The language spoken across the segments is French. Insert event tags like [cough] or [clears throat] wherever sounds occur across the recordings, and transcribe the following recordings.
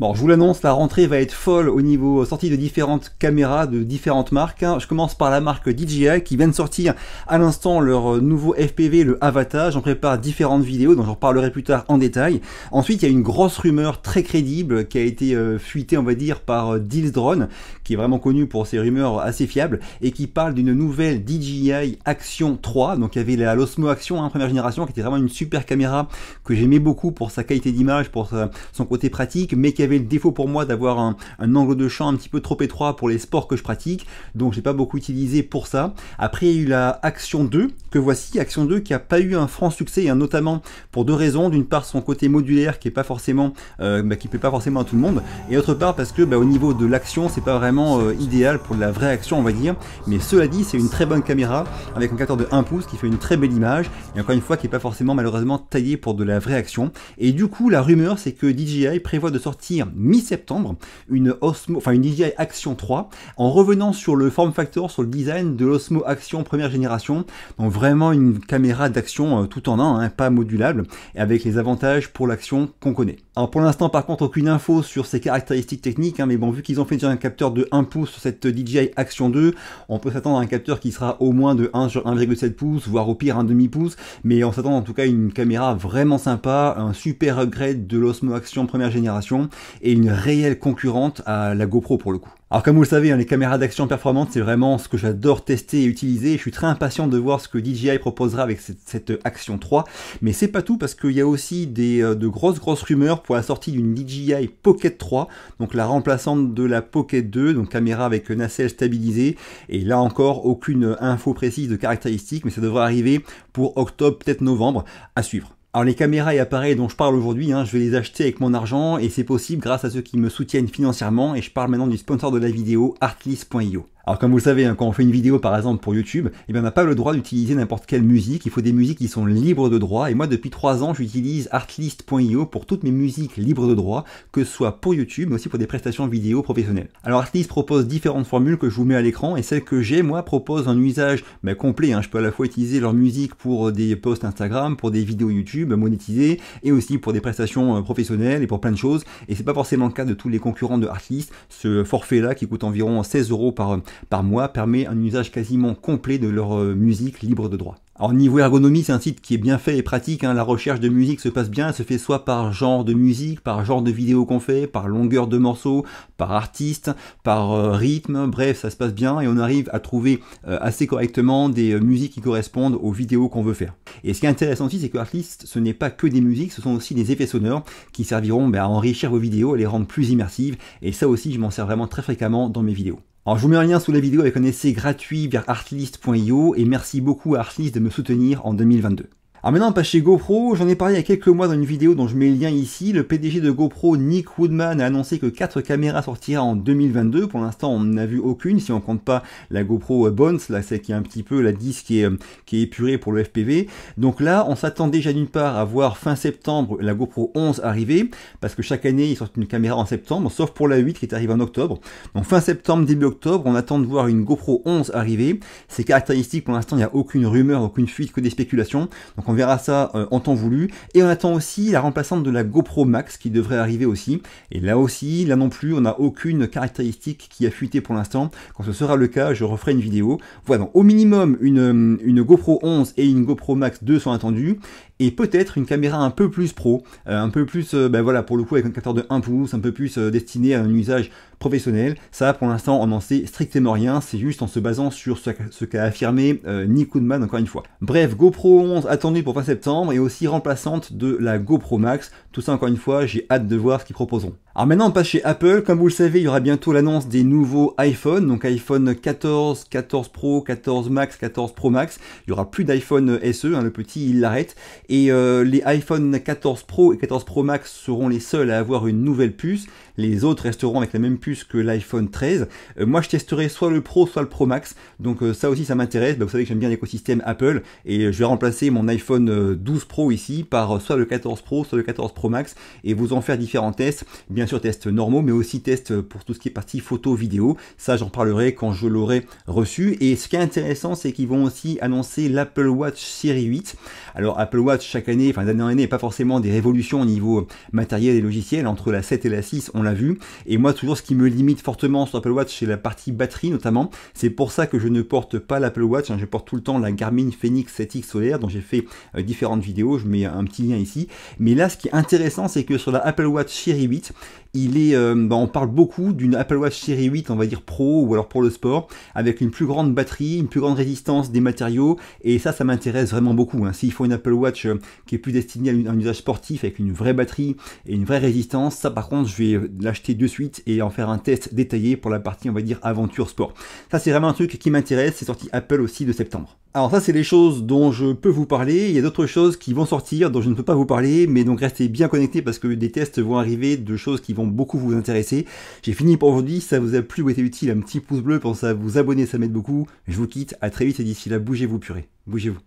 Bon, je vous l'annonce, la rentrée va être folle au niveau euh, sortie de différentes caméras de différentes marques. Hein. Je commence par la marque DJI qui vient de sortir à l'instant leur euh, nouveau FPV, le Avatar. J'en prépare différentes vidéos dont je reparlerai plus tard en détail. Ensuite, il y a une grosse rumeur très crédible qui a été euh, fuitée, on va dire, par Deals Drone, qui est vraiment connu pour ses rumeurs assez fiables et qui parle d'une nouvelle DJI Action 3. Donc, il y avait la l'Osmo Action, 1 hein, première génération, qui était vraiment une super caméra que j'aimais beaucoup pour sa qualité d'image, pour son côté pratique, mais qui avait le défaut pour moi d'avoir un, angle de champ un petit peu trop étroit pour les sports que je pratique, donc j'ai pas beaucoup utilisé pour ça. Après, il y a eu la Action 2, que voici, Action 2 qui a pas eu un franc succès, hein, notamment pour deux raisons. D'une part, son côté modulaire qui est pas forcément, euh, bah, qui peut pas forcément à tout le monde, et autre part parce que bah, au niveau de l'action, c'est pas vraiment euh, idéal pour de la vraie action, on va dire. Mais cela dit, c'est une très bonne caméra avec un capteur de 1 pouce qui fait une très belle image, et encore une fois, qui est pas forcément malheureusement taillé pour de la vraie action. Et du coup, la rumeur, c'est que DJI prévoit de sortir mi-septembre une Osmo, enfin une DJI Action 3 en revenant sur le form factor, sur le design de l'Osmo Action première génération. Donc vraiment une caméra d'action euh, tout en un, hein, pas modulable, et avec les avantages pour l'action qu'on connaît. Alors pour l'instant par contre aucune info sur ses caractéristiques techniques, hein, mais bon vu qu'ils ont fait déjà un capteur de 1 pouce sur cette DJI Action 2, on peut s'attendre à un capteur qui sera au moins de 1 sur 1,7 pouces, voire au pire un demi pouce, mais on s'attend en tout cas à une caméra vraiment sympa, un super upgrade de l'Osmo Action première génération, et une réelle concurrente à la GoPro pour le coup. Alors comme vous le savez, hein, les caméras d'action performantes, c'est vraiment ce que j'adore tester et utiliser. Je suis très impatient de voir ce que DJI proposera avec cette, Action 3. Mais c'est pas tout parce qu'il y a aussi euh, de grosses grosses rumeurs pour la sortie d'une DJI Pocket 3, donc la remplaçante de la Pocket 2, donc caméra avec nacelle stabilisée. Et là encore, aucune info précise de caractéristiques, mais ça devrait arriver pour octobre, peut-être novembre, à suivre. Alors les caméras et appareils dont je parle aujourd'hui, hein, je vais les acheter avec mon argent et c'est possible grâce à ceux qui me soutiennent financièrement et je parle maintenant du sponsor de la vidéo, artlist.io. Alors comme vous le savez, hein, quand on fait une vidéo par exemple pour YouTube, eh bien, on n'a pas le droit d'utiliser n'importe quelle musique, il faut des musiques qui sont libres de droit, et moi depuis 3 ans j'utilise artlist.io pour toutes mes musiques libres de droit, que ce soit pour YouTube mais aussi pour des prestations vidéo professionnelles. Alors Artlist propose différentes formules que je vous mets à l'écran, et celle que j'ai moi propose un usage ben, complet, hein. je peux à la fois utiliser leur musique pour des posts Instagram, pour des vidéos YouTube monétisées, et aussi pour des prestations euh, professionnelles et pour plein de choses, et c'est pas forcément le cas de tous les concurrents de Artlist, ce forfait là qui coûte environ 16 euros par par mois permet un usage quasiment complet de leur euh, musique libre de droit. Alors niveau ergonomie, c'est un site qui est bien fait et pratique, hein. la recherche de musique se passe bien, elle se fait soit par genre de musique, par genre de vidéo qu'on fait, par longueur de morceau, par artiste, par euh, rythme, bref, ça se passe bien et on arrive à trouver euh, assez correctement des musiques qui correspondent aux vidéos qu'on veut faire. Et ce qui est intéressant aussi, c'est que Artlist, ce n'est pas que des musiques, ce sont aussi des effets sonores qui serviront ben, à enrichir vos vidéos, et les rendre plus immersives et ça aussi, je m'en sers vraiment très fréquemment dans mes vidéos. Alors je vous mets un lien sous la vidéo avec un essai gratuit vers artlist.io et merci beaucoup à Artlist de me soutenir en 2022. Alors ah, maintenant, pas chez GoPro. J'en ai parlé il y a quelques mois dans une vidéo dont je mets le lien ici. Le PDG de GoPro, Nick Woodman, a annoncé que 4 caméras sortira en 2022. Pour l'instant, on n'a vu aucune, si on compte pas la GoPro Bones, là, celle qui est un petit peu la 10 qui est, euh, qui est épurée pour le FPV. Donc là, on s'attend déjà d'une part à voir fin septembre la GoPro 11 arriver, parce que chaque année, ils sortent une caméra en septembre, sauf pour la 8 qui est arrivée en octobre. Donc fin septembre, début octobre, on attend de voir une GoPro 11 arriver. C'est caractéristiques pour l'instant, il n'y a aucune rumeur, aucune fuite, que des spéculations. Donc on verra ça euh, en temps voulu. Et on attend aussi la remplaçante de la GoPro Max qui devrait arriver aussi. Et là aussi, là non plus, on n'a aucune caractéristique qui a fuité pour l'instant. Quand ce sera le cas, je referai une vidéo. Voilà, donc, au minimum une, euh, une GoPro 11 et une GoPro Max 2 sont attendues et peut-être une caméra un peu plus pro, euh, un peu plus, ben voilà, pour le coup avec un capteur de 1 pouce, un peu plus destiné à un usage professionnel. Ça, pour l'instant, on n'en sait strictement rien, c'est juste en se basant sur ce, qu'a affirmé Nick encore une fois. Bref, GoPro 11 attendez pour fin septembre et aussi remplaçante de la GoPro Max. Tout ça encore une fois, j'ai hâte de voir ce qu'ils proposeront. Alors maintenant on passe chez Apple, comme vous le savez il y aura bientôt l'annonce des nouveaux iPhone, donc iPhone 14, 14 Pro, 14 Max, 14 Pro Max, il n'y aura plus d'iPhone SE, hein, le petit il l'arrête, et euh, les iPhone 14 Pro et 14 Pro Max seront les seuls à avoir une nouvelle puce, les autres resteront avec la même puce que l'iPhone 13, euh, moi je testerai soit le Pro soit le Pro Max, donc euh, ça aussi ça m'intéresse, bah, vous savez que j'aime bien l'écosystème Apple, et je vais remplacer mon iPhone 12 euh, Pro ici par euh, soit le 14 Pro, soit le 14 Pro Max et vous en faire différents tests, bien sûr tests normaux mais aussi tests euh, pour tout ce qui est partie photo, vidéo. Ça j'en parlerai quand je l'aurai reçu et ce qui est intéressant c'est qu'ils vont aussi annoncer l'Apple Watch Série 8. Alors Apple Watch chaque année, enfin d'année en année, pas forcément des révolutions au niveau matériel et logiciel entre la 7 et la 6 on l'a vu et moi toujours ce qui me limite fortement sur Apple Watch c'est la partie batterie notamment. C'est pour ça que je ne porte pas l'Apple Watch, hein. je porte tout le temps la Garmin Phoenix 7X solaire dont j'ai fait euh, différentes vidéos, je mets un petit lien ici. Mais là, ce qui est intéressant, c'est que sur la Apple Watch Series 8, il est, euh, bah, on parle beaucoup d'une Apple Watch série 8, on va dire pro ou alors pour le sport, avec une plus grande batterie, une plus grande résistance des matériaux, et ça, ça m'intéresse vraiment beaucoup. Hein. S'il faut une Apple Watch euh, qui est plus destinée à un usage sportif avec une vraie batterie et une vraie résistance, ça par contre, je vais euh, l'acheter de suite et en faire un test détaillé pour la partie, on va dire, aventure sport. Ça, c'est vraiment un truc qui m'intéresse, c'est sorti Apple aussi de septembre. Alors ça, c'est les choses dont je peux vous parler. Il y a d'autres choses qui vont sortir, dont je ne peux pas vous parler, mais donc restez bien connectés parce que des tests vont arriver de choses qui vont beaucoup vous intéresser. J'ai fini pour aujourd'hui, si ça vous a plu ou été utile, un petit pouce bleu, pensez à vous abonner, ça m'aide beaucoup. Je vous quitte, à très vite et d'ici là, bougez-vous purée, bougez-vous.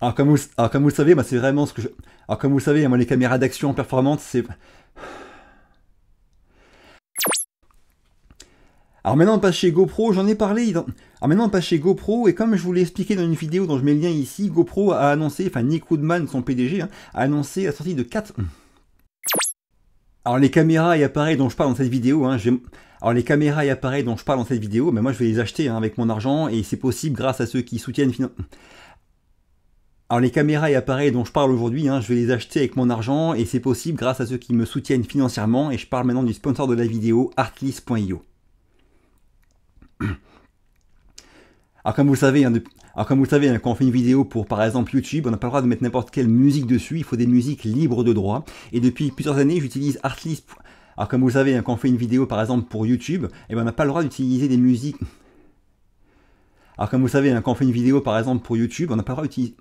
Alors comme vous, comme vous le savez, bah c'est vraiment ce que je... Alors comme vous savez, moi les caméras d'action performantes, c'est... Alors maintenant, on passe chez GoPro, j'en ai parlé. Dans... Alors maintenant, on passe chez GoPro, et comme je vous l'ai expliqué dans une vidéo dont je mets le lien ici, GoPro a annoncé, enfin Nick Woodman, son PDG, hein, a annoncé la sortie de 4... Alors les caméras et appareils dont je parle dans cette vidéo, hein, alors les caméras et appareils dont je parle dans cette vidéo, mais moi je vais les acheter hein, avec mon argent et c'est possible grâce à ceux qui soutiennent finalement. Alors les caméras et appareils dont je parle aujourd'hui, hein, je vais les acheter avec mon argent et c'est possible grâce à ceux qui me soutiennent financièrement et je parle maintenant du sponsor de la vidéo, artlist.io. [clears throat] Alors comme vous le savez, hein, depuis... Alors comme vous savez, hein, quand on fait une vidéo pour par exemple YouTube, on n'a pas le droit de mettre n'importe quelle musique dessus, il faut des musiques libres de droit. Et depuis plusieurs années, j'utilise Artlist. Alors comme vous savez, hein, quand on fait une vidéo par exemple pour YouTube, eh ben, on n'a pas le droit d'utiliser des musiques... Alors comme vous savez, hein, quand on fait une vidéo par exemple pour YouTube, on n'a pas le droit d'utiliser...